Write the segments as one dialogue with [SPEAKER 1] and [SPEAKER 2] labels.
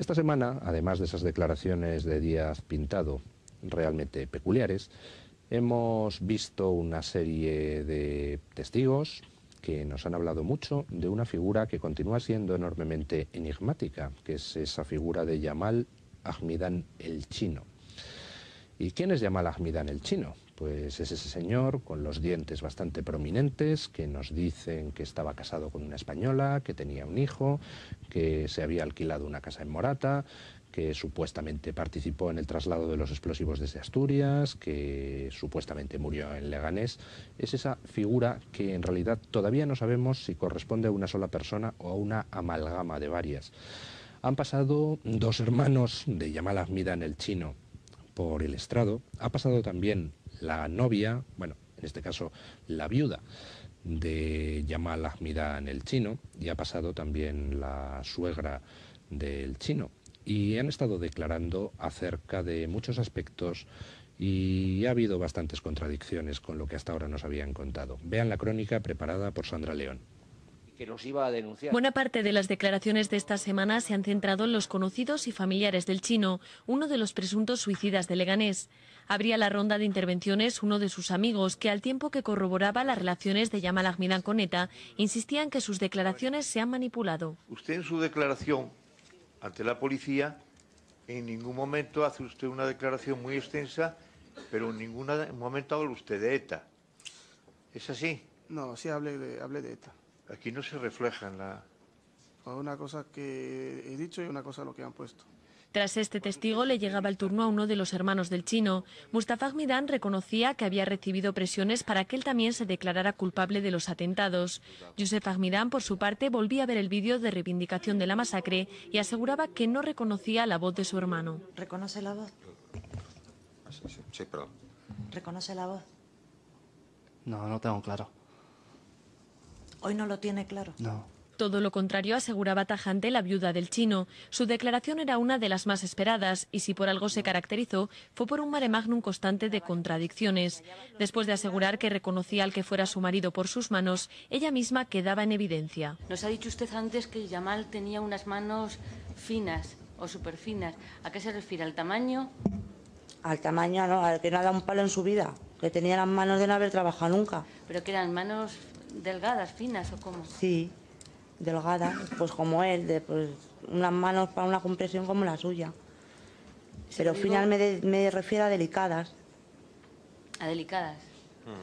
[SPEAKER 1] Esta semana, además de esas declaraciones de Díaz Pintado, realmente peculiares, hemos visto una serie de testigos que nos han hablado mucho de una figura que continúa siendo enormemente enigmática, que es esa figura de Yamal Ahmidan el Chino. ¿Y quién es Yamal Ahmidan el Chino? Pues es ese señor con los dientes bastante prominentes que nos dicen que estaba casado con una española, que tenía un hijo, que se había alquilado una casa en Morata, que supuestamente participó en el traslado de los explosivos desde Asturias, que supuestamente murió en Leganés, es esa figura que en realidad todavía no sabemos si corresponde a una sola persona o a una amalgama de varias. Han pasado dos hermanos de Yamal mira en el chino por el estrado, ha pasado también la novia, bueno, en este caso la viuda de Yamal en el chino, y ha pasado también la suegra del chino. Y han estado declarando acerca de muchos aspectos y ha habido bastantes contradicciones con lo que hasta ahora nos habían contado. Vean la crónica preparada por Sandra León iba a denunciar. Buena
[SPEAKER 2] parte de las declaraciones de esta semana se han centrado en los conocidos y familiares del chino, uno de los presuntos suicidas de Leganés. Abría la ronda de intervenciones uno de sus amigos, que al tiempo que corroboraba las relaciones de Yamal Ahmedán con ETA, insistían que sus declaraciones se han manipulado.
[SPEAKER 1] Usted en su declaración ante la policía, en ningún momento hace usted una declaración muy extensa, pero en ningún momento habla usted de ETA. ¿Es así? No, sí hablé hablé de ETA. Aquí no se refleja en la... Una cosa que he dicho y una
[SPEAKER 2] cosa lo que han puesto. Tras este testigo le llegaba el turno a uno de los hermanos del chino. Mustafa Midan reconocía que había recibido presiones para que él también se declarara culpable de los atentados. Josef Ahmedán, por su parte, volvía a ver el vídeo de reivindicación de la masacre y aseguraba que no reconocía la voz de su hermano. ¿Reconoce la voz? Sí, sí, ¿Reconoce la voz?
[SPEAKER 1] No, no tengo claro.
[SPEAKER 2] Hoy no lo tiene claro. No. Todo lo contrario aseguraba tajante la viuda del chino. Su declaración era una de las más esperadas y si por algo se caracterizó fue por un mare magnum constante de contradicciones. Después de asegurar que reconocía al que fuera su marido por sus manos, ella misma quedaba en evidencia. Nos ha dicho usted antes que Yamal tenía unas manos finas o superfinas. ¿A qué se refiere? ¿Al tamaño? Al tamaño, no, al que no ha dado un palo en su vida, que tenía las manos de no haber trabajado nunca. ¿Pero que eran manos delgadas, finas o cómo? Sí, delgadas, pues como él, de, pues, unas manos para una compresión como la suya. Pero final me, me refiero a delicadas. ¿A delicadas?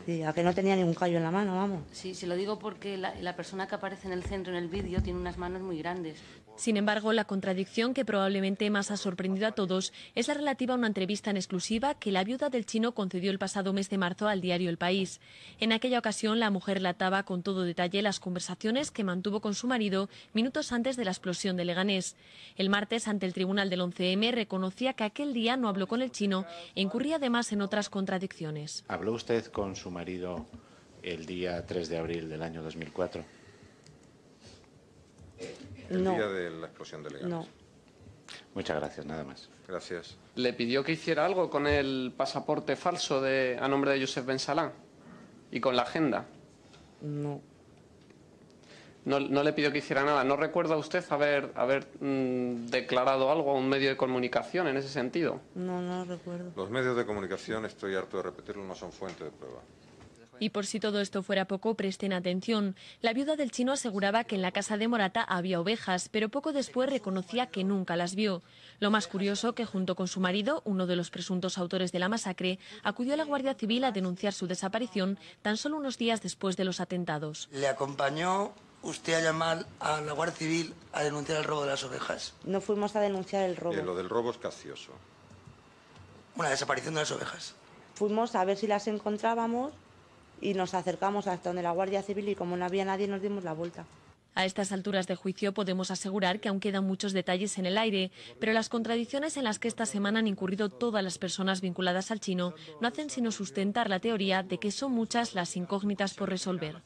[SPEAKER 2] Sí, a que no tenía ningún callo en la mano, vamos. Sí, se lo digo porque la, la persona que aparece en el centro en el vídeo tiene unas manos muy grandes. Sin embargo, la contradicción que probablemente más ha sorprendido a todos es la relativa a una entrevista en exclusiva que la viuda del chino concedió el pasado mes de marzo al diario El País. En aquella ocasión, la mujer relataba con todo detalle las conversaciones que mantuvo con su marido minutos antes de la explosión de Leganés. El martes, ante el tribunal del 11M, reconocía que aquel día no habló con el chino e incurría además en otras contradicciones.
[SPEAKER 1] ¿Habló usted con su marido el día 3 de abril del año 2004? El día de la explosión de Leganés. No. Muchas gracias, nada más. Gracias. ¿Le pidió que hiciera algo con el pasaporte falso de, a nombre de Josep Salán ¿Y con la agenda? No no, le pidió que hiciera nada. ¿No recuerda usted haber, mm, declarado algo a un medio de comunicación en ese sentido?
[SPEAKER 2] No, no recuerdo.
[SPEAKER 1] Los medios de comunicación, estoy harto de repetirlo, no son fuente de prueba.
[SPEAKER 2] Y por si todo esto fuera poco, presten atención. La viuda del chino aseguraba que en la casa de Morata había ovejas, pero poco después reconocía que nunca las vio. Lo más curioso que junto con su marido, uno de los presuntos autores de la masacre, acudió a la Guardia Civil a denunciar su desaparición tan solo unos días después de los atentados. Le acompañó usted ha llamado a la Guardia Civil a denunciar el robo de las ovejas? No fuimos a denunciar el robo. Eh, lo
[SPEAKER 1] del robo es casioso. Una desaparición de las ovejas.
[SPEAKER 2] Fuimos a ver si las encontrábamos y nos acercamos hasta donde la Guardia Civil y como no había nadie nos dimos la vuelta. A estas alturas de juicio podemos asegurar que aún quedan muchos detalles en el aire, pero las contradicciones en las que esta semana han incurrido todas las personas vinculadas al chino no hacen sino sustentar la teoría de que son muchas las incógnitas por resolver.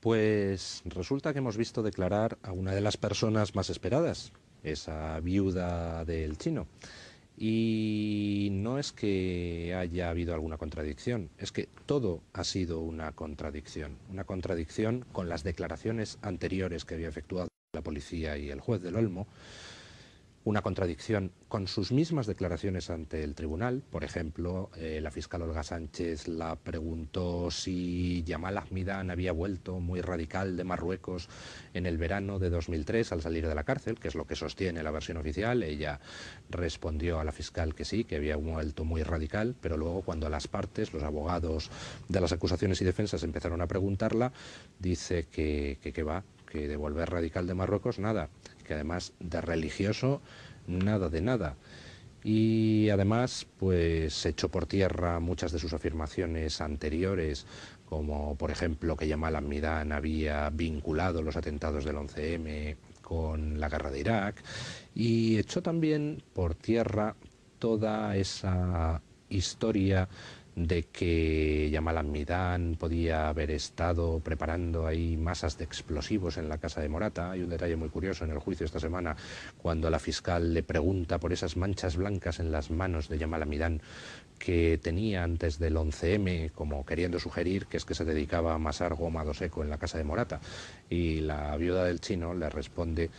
[SPEAKER 1] Pues resulta que hemos visto declarar a una de las personas más esperadas, esa viuda del chino. Y no es que haya habido alguna contradicción, es que todo ha sido una contradicción, una contradicción con las declaraciones anteriores que había efectuado la policía y el juez del Olmo, una contradicción con sus mismas declaraciones ante el tribunal. Por ejemplo, eh, la fiscal Olga Sánchez la preguntó si Yamal Ahmidán había vuelto muy radical de Marruecos en el verano de 2003 al salir de la cárcel, que es lo que sostiene la versión oficial. Ella respondió a la fiscal que sí, que había vuelto muy radical, pero luego cuando las partes, los abogados de las acusaciones y defensas empezaron a preguntarla, dice que, que, va, que devolver radical de Marruecos nada que además de religioso, nada de nada. Y además, pues echó por tierra muchas de sus afirmaciones anteriores, como por ejemplo que Yamal Amidán había vinculado los atentados del 11M con la guerra de Irak, y echó también por tierra toda esa historia de que Yamal Amidán podía haber estado preparando ahí masas de explosivos en la casa de Morata. Hay un detalle muy curioso en el juicio esta semana, cuando la fiscal le pregunta por esas manchas blancas en las manos de Yamal Amidán que tenía antes del 11M, como queriendo sugerir que es que se dedicaba a amasar gomado seco en la casa de Morata. Y la viuda del chino le responde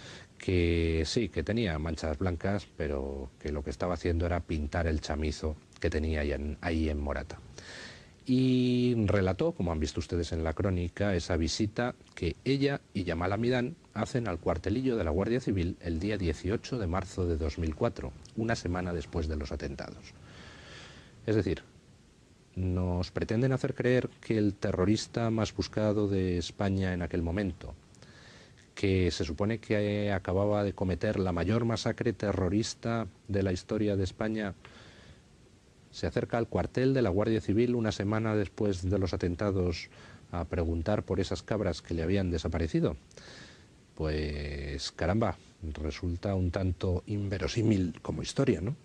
[SPEAKER 1] que sí, que tenía manchas blancas, pero que lo que estaba haciendo era pintar el chamizo que tenía ahí en, Morata. Y relató, como han visto ustedes en la crónica, esa visita que ella y Yamala Amidán hacen al cuartelillo de la Guardia Civil el día 18 de marzo de 2004, una semana después de los atentados. Es decir, nos pretenden hacer creer que el terrorista más buscado de España en aquel momento, que se supone que eh, acababa de cometer la mayor masacre terrorista de la historia de España, se acerca al cuartel de la Guardia Civil una semana después de los atentados a preguntar por esas cabras que le habían desaparecido. Pues caramba, resulta un tanto inverosímil como historia, ¿no?